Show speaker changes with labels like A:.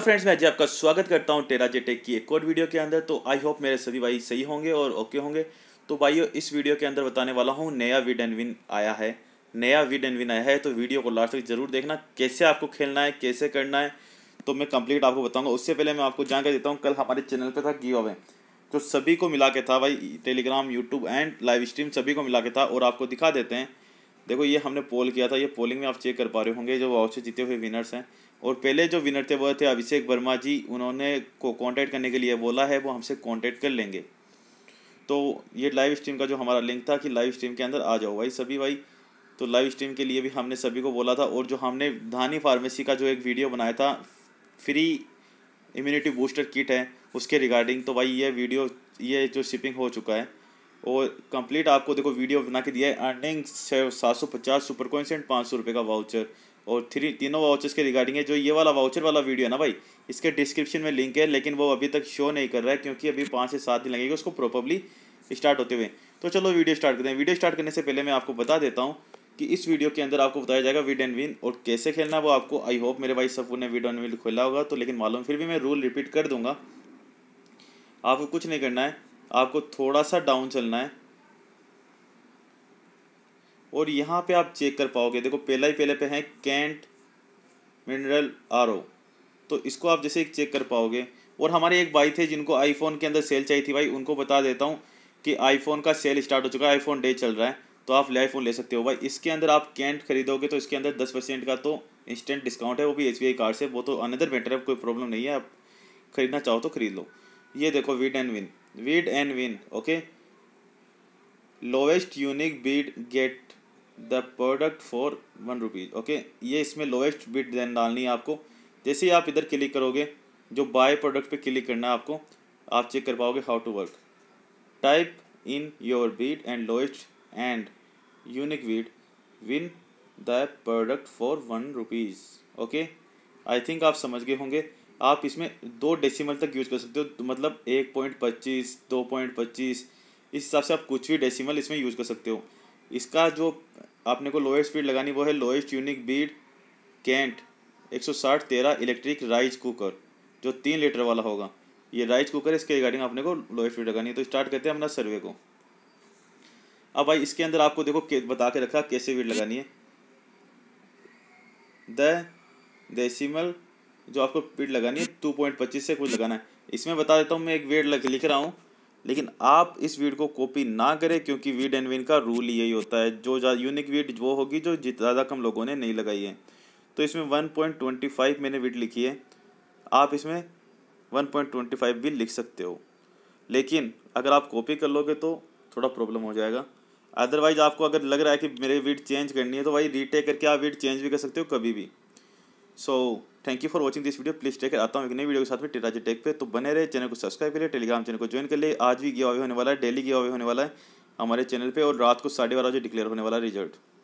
A: friends तो मैं आज आपका स्वागत करता हूँ टेरा जेटेक की एक और वीडियो के अंदर तो आई होप मेरे सभी भाई सही होंगे और ओके होंगे तो भाइयों इस वीडियो के अंदर बताने वाला हूँ नया विड एंड विन आया है नया विड एंड विन आया है तो वीडियो को लास्ट तक जरूर देखना कैसे आपको खेलना है कैसे करना है तो मैं कंप्लीट आपको बताऊँगा उससे पहले मैं आपको जानकारी देता हूँ कल हमारे चैनल पर था गी ओवे जो सभी को मिला के था भाई Telegram YouTube and live stream सभी को मिला के था और आपको दिखा देते हैं देखो ये हमने पोल किया था ये पोलिंग में आप चेक कर पा रहे होंगे जो वाउचर जीते हुए विनर्स हैं और पहले जो विनर थे वह थे अभिषेक वर्मा जी उन्होंने को कॉन्टैक्ट करने के लिए बोला है वो हमसे कॉन्टैक्ट कर लेंगे तो ये लाइव स्ट्रीम का जो हमारा लिंक था कि लाइव स्ट्रीम के अंदर आ जाओ भाई सभी भाई तो लाइव स्ट्रीम के लिए भी हमने सभी को बोला था और जो हमने धानी फार्मेसी का जो एक वीडियो बनाया था फ्री इम्यूनिटी बूस्टर किट है उसके रिगार्डिंग तो भाई ये वीडियो ये जो शिपिंग हो चुका है और कंप्लीट आपको देखो वीडियो बना के दिया है अर्निंग सात सौ पचास सुपर कॉइन्स एंड पाँच सौ रुपये का वाउचर और थ्री तीनों वाउचर्स के रिगार्डिंग है जो ये वाला वाउचर वाला वीडियो है ना भाई इसके डिस्क्रिप्शन में लिंक है लेकिन वो अभी तक शो नहीं कर रहा है क्योंकि अभी पाँच से सात दिन लगेंगे उसको प्रॉपरली स्टार्ट होते हुए तो चलो वीडियो स्टार्ट करते हैं वीडियो स्टार्ट करने से पहले मैं आपको बता देता हूँ कि इस वीडियो के अंदर आपको बताया जाएगा विड एंड विन और कैसे खेलना वो आपको आई होप मेरे भाई सफू ने विड एंड विन खोला होगा तो लेकिन मालूम फिर भी मैं रूल रिपीट कर दूंगा आपको कुछ नहीं करना है आपको थोड़ा सा डाउन चलना है और यहाँ पे आप चेक कर पाओगे देखो पहला ही पहले पे है कैंट मिनरल आर तो इसको आप जैसे चेक कर पाओगे और हमारे एक भाई थे जिनको आईफोन के अंदर सेल चाहिए थी भाई उनको बता देता हूँ कि आईफोन का सेल स्टार्ट हो चुका है आईफोन डे चल रहा है तो आप आईफोन ले सकते हो भाई इसके अंदर आप कैंट खरीदोगे तो इसके अंदर दस परसेंट का तो इंस्टेंट डिस्काउंट है वो भी एच कार्ड से वो तो अनदर बेटर है कोई प्रॉब्लम नहीं है आप खरीदना चाहो तो खरीद लो ये देखो bid and win bid and win okay lowest unique bid get the product for one rupees okay ये इसमें लोएस्ट बीड देन डालनी है आपको जैसे ही आप इधर क्लिक करोगे जो बाय प्रोडक्ट पे क्लिक करना है आपको आप चेक कर पाओगे how to work type in your bid and lowest and unique bid win the product for one rupees okay I think आप समझ गए होंगे आप इसमें दो डेसिमल तक यूज़ कर सकते हो तो मतलब एक पॉइंट पच्चीस दो पॉइंट पच्चीस इस हिसाब से आप कुछ भी डेसिमल इसमें यूज़ कर सकते हो इसका जो आपने को लोएस्ट स्पीड लगानी वो है लोएस्ट यूनिक बीड कैंट 160 तेरह इलेक्ट्रिक राइस कुकर जो तीन लीटर वाला होगा ये राइस कुकर इसके रिगार्डिंग आपने को लोएस्ट स्पीड लगानी है तो स्टार्ट करते हैं अपना सर्वे को अब भाई इसके अंदर आपको देखो बता के रखा कैसे स्पीड लगानी है द डेसिमल जो आपको पीट लगानी है टू पॉइंट पच्चीस से कुछ लगाना है इसमें बता देता हूँ मैं एक वेड लग, लिख रहा हूँ लेकिन आप इस वीड को कॉपी ना करें क्योंकि वीड एंड विन का रूल यही होता है जो यूनिक वीड वो होगी जो ज़्यादा कम लोगों ने नहीं लगाई है तो इसमें वन पॉइंट ट्वेंटी फाइव मैंने वीड लिखी है आप इसमें वन पॉइंट ट्वेंटी फाइव भी लिख सकते हो लेकिन अगर आप कॉपी कर लोगे तो थोड़ा प्रॉब्लम हो जाएगा अदरवाइज आपको अगर लग रहा है कि मेरे वीड चेंज करनी है तो भाई रीटेक करके आप वीड चेंज भी कर सकते हो कभी भी so thank you for watching this video please take आता हूँ एक नई वीडियो के साथ में टेटाजी टेक पे तो बने रहे चैनल को सब्सक्राइब करिए टेलीग्राम चैनल को ज्वाइन कर लिए आज भी गिव अवे होने वाला है डेली गिव अवे होने वाला है हमारे चैनल पे और रात को साढ़े बारह बजे डिक्लेयर होने वाला रिजल्ट